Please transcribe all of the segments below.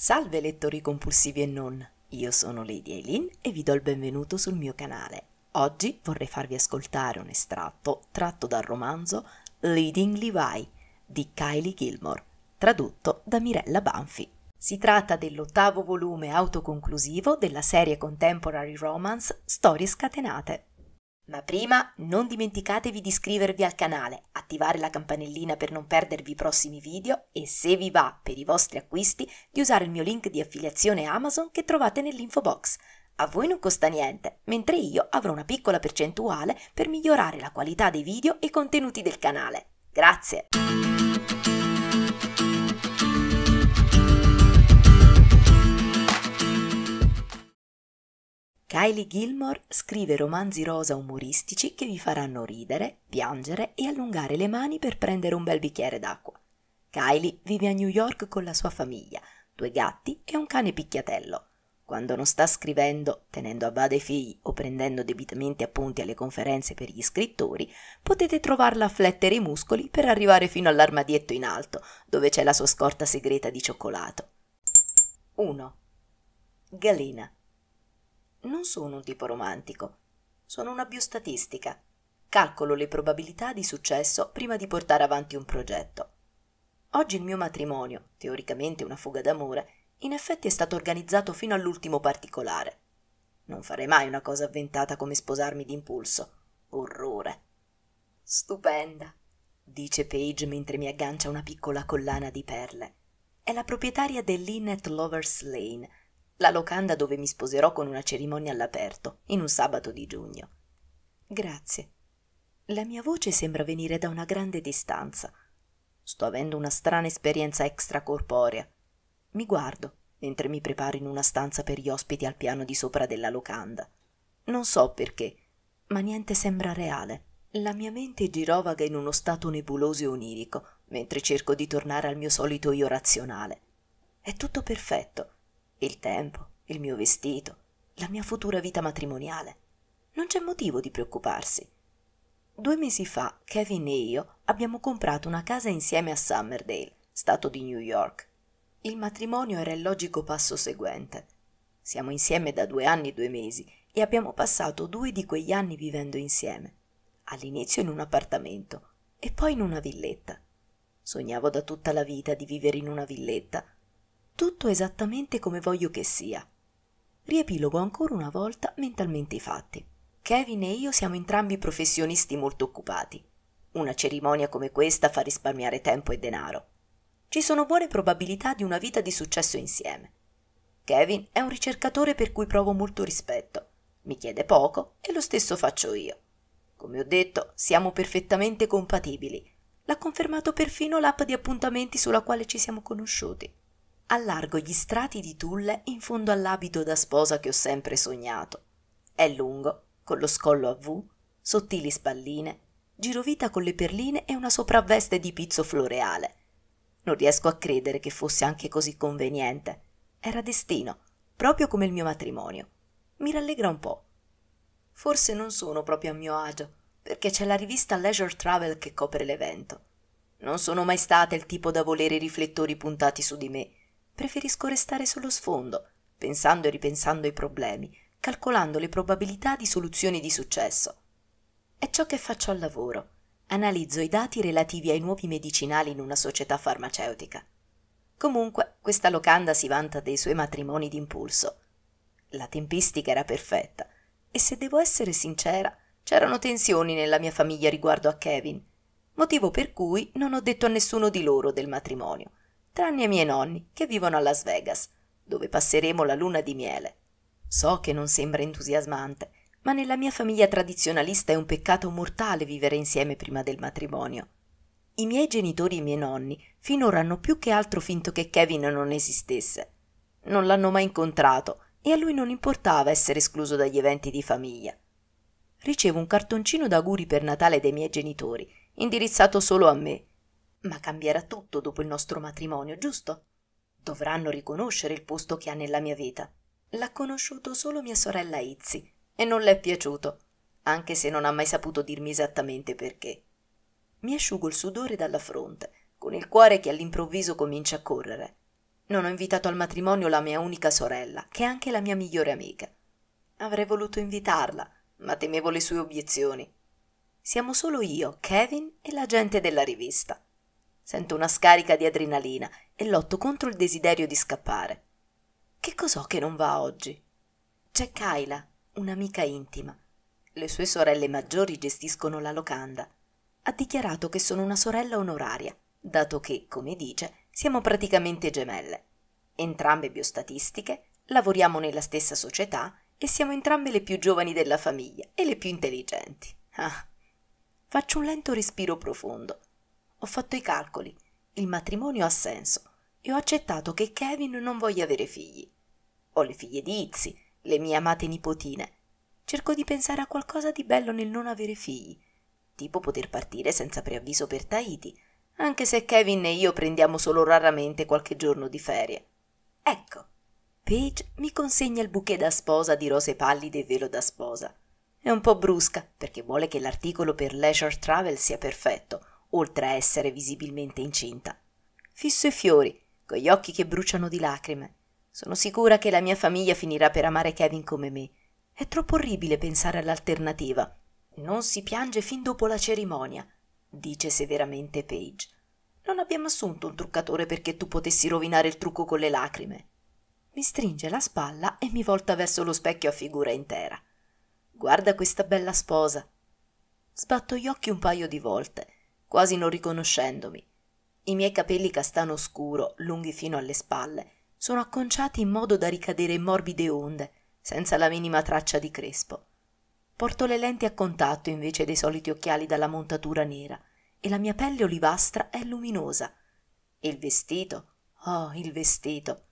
Salve lettori compulsivi e non, io sono Lady Eileen e vi do il benvenuto sul mio canale. Oggi vorrei farvi ascoltare un estratto tratto dal romanzo Leading Levi di Kylie Gilmore, tradotto da Mirella Banfi. Si tratta dell'ottavo volume autoconclusivo della serie contemporary romance Storie scatenate. Ma prima non dimenticatevi di iscrivervi al canale, attivare la campanellina per non perdervi i prossimi video e se vi va per i vostri acquisti di usare il mio link di affiliazione Amazon che trovate nell'info box. A voi non costa niente, mentre io avrò una piccola percentuale per migliorare la qualità dei video e contenuti del canale. Grazie! Kylie Gilmore scrive romanzi rosa umoristici che vi faranno ridere, piangere e allungare le mani per prendere un bel bicchiere d'acqua. Kylie vive a New York con la sua famiglia, due gatti e un cane picchiatello. Quando non sta scrivendo, tenendo a bada i figli o prendendo debitamente appunti alle conferenze per gli scrittori, potete trovarla a flettere i muscoli per arrivare fino all'armadietto in alto, dove c'è la sua scorta segreta di cioccolato. 1. Galena non sono un tipo romantico, sono una biostatistica. Calcolo le probabilità di successo prima di portare avanti un progetto. Oggi il mio matrimonio, teoricamente una fuga d'amore, in effetti è stato organizzato fino all'ultimo particolare. Non farei mai una cosa avventata come sposarmi d'impulso. Orrore. Stupenda, dice Paige mentre mi aggancia una piccola collana di perle. È la proprietaria dell'Innet Lovers Lane, la locanda dove mi sposerò con una cerimonia all'aperto, in un sabato di giugno. Grazie. La mia voce sembra venire da una grande distanza. Sto avendo una strana esperienza extracorporea. Mi guardo mentre mi preparo in una stanza per gli ospiti al piano di sopra della locanda. Non so perché, ma niente sembra reale. La mia mente girovaga in uno stato nebuloso e onirico, mentre cerco di tornare al mio solito io razionale. È tutto perfetto il tempo, il mio vestito, la mia futura vita matrimoniale. Non c'è motivo di preoccuparsi. Due mesi fa Kevin e io abbiamo comprato una casa insieme a Summerdale, stato di New York. Il matrimonio era il logico passo seguente. Siamo insieme da due anni e due mesi e abbiamo passato due di quegli anni vivendo insieme, all'inizio in un appartamento e poi in una villetta. Sognavo da tutta la vita di vivere in una villetta tutto esattamente come voglio che sia. Riepilogo ancora una volta mentalmente i fatti. Kevin e io siamo entrambi professionisti molto occupati. Una cerimonia come questa fa risparmiare tempo e denaro. Ci sono buone probabilità di una vita di successo insieme. Kevin è un ricercatore per cui provo molto rispetto. Mi chiede poco e lo stesso faccio io. Come ho detto, siamo perfettamente compatibili. L'ha confermato perfino l'app di appuntamenti sulla quale ci siamo conosciuti allargo gli strati di tulle in fondo all'abito da sposa che ho sempre sognato. È lungo, con lo scollo a V, sottili spalline, girovita con le perline e una sopravveste di pizzo floreale. Non riesco a credere che fosse anche così conveniente. Era destino, proprio come il mio matrimonio. Mi rallegra un po'. Forse non sono proprio a mio agio, perché c'è la rivista Leisure Travel che copre l'evento. Non sono mai stata il tipo da volere i riflettori puntati su di me, preferisco restare sullo sfondo, pensando e ripensando ai problemi, calcolando le probabilità di soluzioni di successo. È ciò che faccio al lavoro. Analizzo i dati relativi ai nuovi medicinali in una società farmaceutica. Comunque, questa locanda si vanta dei suoi matrimoni d'impulso. La tempistica era perfetta e se devo essere sincera, c'erano tensioni nella mia famiglia riguardo a Kevin, motivo per cui non ho detto a nessuno di loro del matrimonio tranne i miei nonni, che vivono a Las Vegas, dove passeremo la luna di miele. So che non sembra entusiasmante, ma nella mia famiglia tradizionalista è un peccato mortale vivere insieme prima del matrimonio. I miei genitori e i miei nonni finora hanno più che altro finto che Kevin non esistesse. Non l'hanno mai incontrato e a lui non importava essere escluso dagli eventi di famiglia. Ricevo un cartoncino d'auguri per Natale dai miei genitori, indirizzato solo a me, ma cambierà tutto dopo il nostro matrimonio, giusto? Dovranno riconoscere il posto che ha nella mia vita. L'ha conosciuto solo mia sorella Izzy e non le è piaciuto, anche se non ha mai saputo dirmi esattamente perché. Mi asciugo il sudore dalla fronte, con il cuore che all'improvviso comincia a correre. Non ho invitato al matrimonio la mia unica sorella, che è anche la mia migliore amica. Avrei voluto invitarla, ma temevo le sue obiezioni. Siamo solo io, Kevin e la gente della rivista. Sento una scarica di adrenalina e lotto contro il desiderio di scappare. Che cos'ho che non va oggi? C'è Kyla, un'amica intima. Le sue sorelle maggiori gestiscono la locanda. Ha dichiarato che sono una sorella onoraria, dato che, come dice, siamo praticamente gemelle. Entrambe biostatistiche, lavoriamo nella stessa società e siamo entrambe le più giovani della famiglia e le più intelligenti. Ah. Faccio un lento respiro profondo ho fatto i calcoli. Il matrimonio ha senso e ho accettato che Kevin non voglia avere figli. Ho le figlie di Izzy, le mie amate nipotine. Cerco di pensare a qualcosa di bello nel non avere figli, tipo poter partire senza preavviso per Tahiti, anche se Kevin e io prendiamo solo raramente qualche giorno di ferie. Ecco, Paige mi consegna il bouquet da sposa di rose pallide e velo da sposa. È un po' brusca perché vuole che l'articolo per Leisure Travel sia perfetto, oltre a essere visibilmente incinta. Fisso i fiori, con gli occhi che bruciano di lacrime. Sono sicura che la mia famiglia finirà per amare Kevin come me. È troppo orribile pensare all'alternativa. Non si piange fin dopo la cerimonia, dice severamente Paige. Non abbiamo assunto un truccatore perché tu potessi rovinare il trucco con le lacrime. Mi stringe la spalla e mi volta verso lo specchio a figura intera. Guarda questa bella sposa. Sbatto gli occhi un paio di volte quasi non riconoscendomi. I miei capelli castano scuro, lunghi fino alle spalle, sono acconciati in modo da ricadere in morbide onde, senza la minima traccia di crespo. Porto le lenti a contatto invece dei soliti occhiali dalla montatura nera, e la mia pelle olivastra è luminosa. E il vestito, oh, il vestito,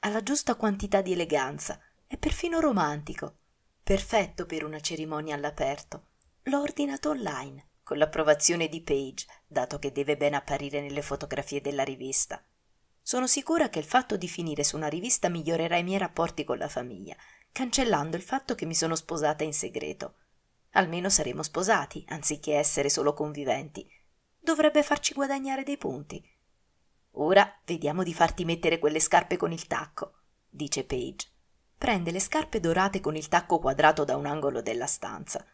ha la giusta quantità di eleganza, è perfino romantico, perfetto per una cerimonia all'aperto. L'ho ordinato online con l'approvazione di Page, dato che deve ben apparire nelle fotografie della rivista. Sono sicura che il fatto di finire su una rivista migliorerà i miei rapporti con la famiglia, cancellando il fatto che mi sono sposata in segreto. Almeno saremo sposati, anziché essere solo conviventi. Dovrebbe farci guadagnare dei punti. Ora vediamo di farti mettere quelle scarpe con il tacco, dice Page. Prende le scarpe dorate con il tacco quadrato da un angolo della stanza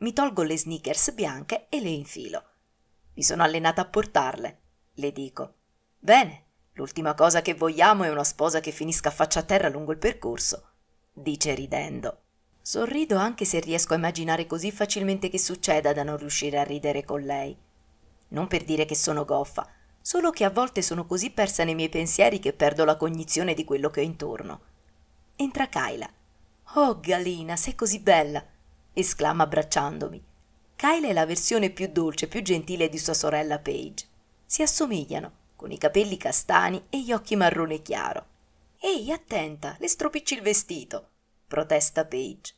mi tolgo le sneakers bianche e le infilo. Mi sono allenata a portarle, le dico. Bene, l'ultima cosa che vogliamo è una sposa che finisca a faccia a terra lungo il percorso, dice ridendo. Sorrido anche se riesco a immaginare così facilmente che succeda da non riuscire a ridere con lei. Non per dire che sono goffa, solo che a volte sono così persa nei miei pensieri che perdo la cognizione di quello che ho intorno. Entra Kaila. Oh, Galina, sei così bella esclama abbracciandomi. Kyle è la versione più dolce e più gentile di sua sorella Paige. Si assomigliano, con i capelli castani e gli occhi marrone chiaro. Ehi, attenta, le stropicci il vestito, protesta Paige.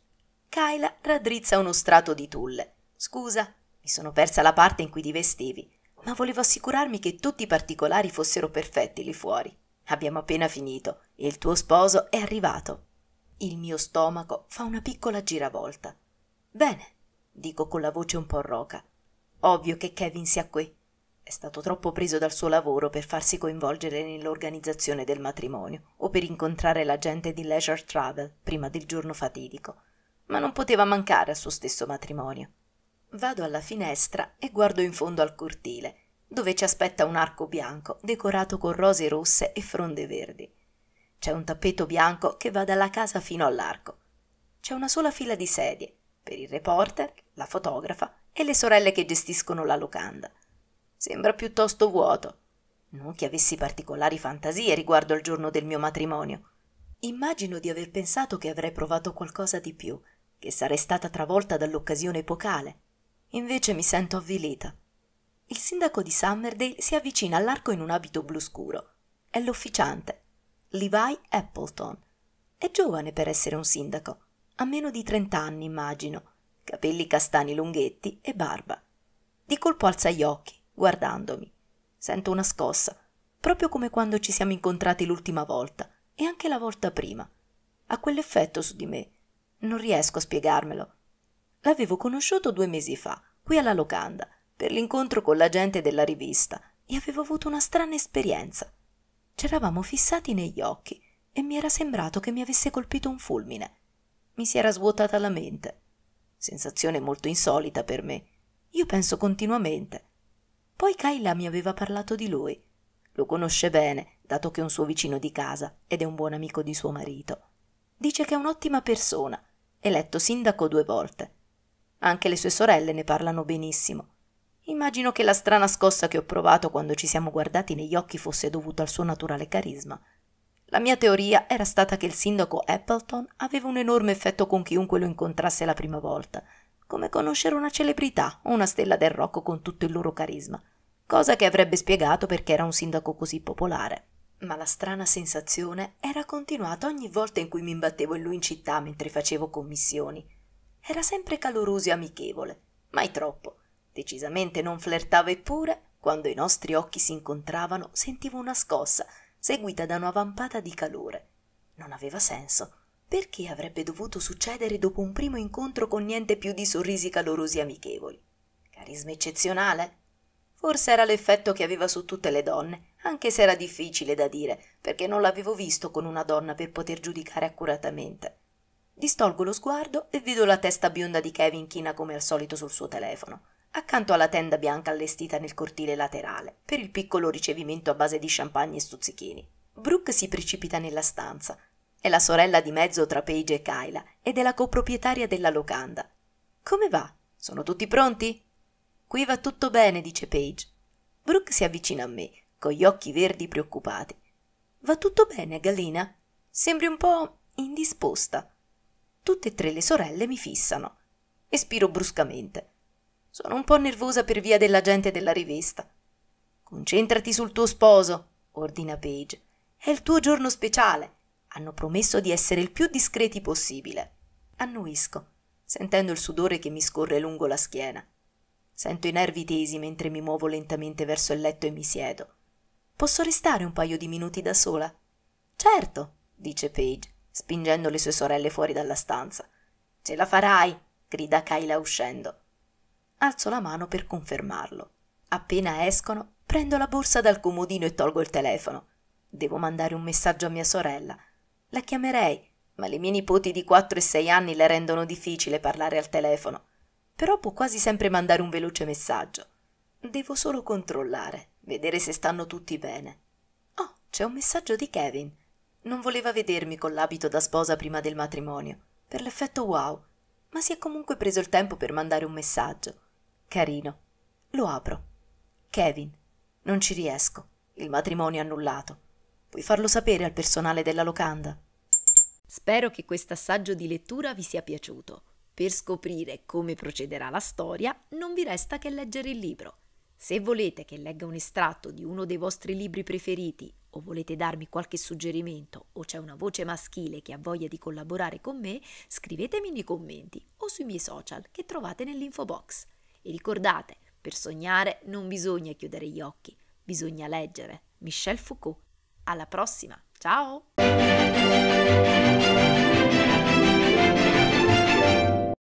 Kyla raddrizza uno strato di tulle. Scusa, mi sono persa la parte in cui ti vestivi, ma volevo assicurarmi che tutti i particolari fossero perfetti lì fuori. Abbiamo appena finito e il tuo sposo è arrivato. Il mio stomaco fa una piccola giravolta. Bene, dico con la voce un po' roca. Ovvio che Kevin sia qui. È stato troppo preso dal suo lavoro per farsi coinvolgere nell'organizzazione del matrimonio o per incontrare la gente di Leisure Travel prima del giorno fatidico, ma non poteva mancare al suo stesso matrimonio. Vado alla finestra e guardo in fondo al cortile, dove ci aspetta un arco bianco decorato con rose rosse e fronde verdi. C'è un tappeto bianco che va dalla casa fino all'arco. C'è una sola fila di sedie, per il reporter, la fotografa e le sorelle che gestiscono la locanda. Sembra piuttosto vuoto. Non che avessi particolari fantasie riguardo al giorno del mio matrimonio. Immagino di aver pensato che avrei provato qualcosa di più, che sarei stata travolta dall'occasione epocale. Invece mi sento avvilita. Il sindaco di Summerdale si avvicina all'arco in un abito blu scuro. È l'officiante, Levi Appleton. È giovane per essere un sindaco a meno di trent'anni, immagino, capelli castani lunghetti e barba. Di colpo alza gli occhi, guardandomi. Sento una scossa, proprio come quando ci siamo incontrati l'ultima volta e anche la volta prima. Ha quell'effetto su di me. Non riesco a spiegarmelo. L'avevo conosciuto due mesi fa, qui alla locanda, per l'incontro con la gente della rivista, e avevo avuto una strana esperienza. C'eravamo fissati negli occhi e mi era sembrato che mi avesse colpito un fulmine. Mi si era svuotata la mente. Sensazione molto insolita per me. Io penso continuamente. Poi Kaila mi aveva parlato di lui. Lo conosce bene, dato che è un suo vicino di casa ed è un buon amico di suo marito. Dice che è un'ottima persona, eletto sindaco due volte. Anche le sue sorelle ne parlano benissimo. Immagino che la strana scossa che ho provato quando ci siamo guardati negli occhi fosse dovuta al suo naturale carisma la mia teoria era stata che il sindaco Appleton aveva un enorme effetto con chiunque lo incontrasse la prima volta, come conoscere una celebrità o una stella del rock con tutto il loro carisma, cosa che avrebbe spiegato perché era un sindaco così popolare. Ma la strana sensazione era continuata ogni volta in cui mi imbattevo in lui in città mentre facevo commissioni. Era sempre caloroso e amichevole, mai troppo. Decisamente non flirtava eppure, quando i nostri occhi si incontravano, sentivo una scossa seguita da una vampata di calore non aveva senso perché avrebbe dovuto succedere dopo un primo incontro con niente più di sorrisi calorosi e amichevoli carisma eccezionale forse era l'effetto che aveva su tutte le donne anche se era difficile da dire perché non l'avevo visto con una donna per poter giudicare accuratamente distolgo lo sguardo e vedo la testa bionda di kevin china come al solito sul suo telefono accanto alla tenda bianca allestita nel cortile laterale, per il piccolo ricevimento a base di champagne e stuzzichini. Brooke si precipita nella stanza. È la sorella di mezzo tra Paige e Kyla ed è la coproprietaria della locanda. Come va? Sono tutti pronti? Qui va tutto bene, dice Paige. Brooke si avvicina a me, con gli occhi verdi preoccupati. Va tutto bene, Galina? Sembri un po' indisposta. Tutte e tre le sorelle mi fissano. Espiro bruscamente. Sono un po' nervosa per via della gente della rivista. Concentrati sul tuo sposo, ordina Page. È il tuo giorno speciale. Hanno promesso di essere il più discreti possibile. Annuisco, sentendo il sudore che mi scorre lungo la schiena. Sento i nervi tesi mentre mi muovo lentamente verso il letto e mi siedo. Posso restare un paio di minuti da sola? Certo, dice Page, spingendo le sue sorelle fuori dalla stanza. Ce la farai, grida Kyla uscendo. Alzo la mano per confermarlo. Appena escono, prendo la borsa dal comodino e tolgo il telefono. Devo mandare un messaggio a mia sorella. La chiamerei, ma le mie nipoti di 4 e 6 anni le rendono difficile parlare al telefono. Però può quasi sempre mandare un veloce messaggio. Devo solo controllare, vedere se stanno tutti bene. Oh, c'è un messaggio di Kevin. Non voleva vedermi con l'abito da sposa prima del matrimonio, per l'effetto wow, ma si è comunque preso il tempo per mandare un messaggio carino. Lo apro. Kevin. Non ci riesco. Il matrimonio è annullato. Puoi farlo sapere al personale della locanda. Spero che questo assaggio di lettura vi sia piaciuto. Per scoprire come procederà la storia, non vi resta che leggere il libro. Se volete che legga un estratto di uno dei vostri libri preferiti o volete darmi qualche suggerimento o c'è una voce maschile che ha voglia di collaborare con me, scrivetemi nei commenti o sui miei social che trovate nell'info box. E ricordate, per sognare non bisogna chiudere gli occhi, bisogna leggere. Michel Foucault. Alla prossima, ciao!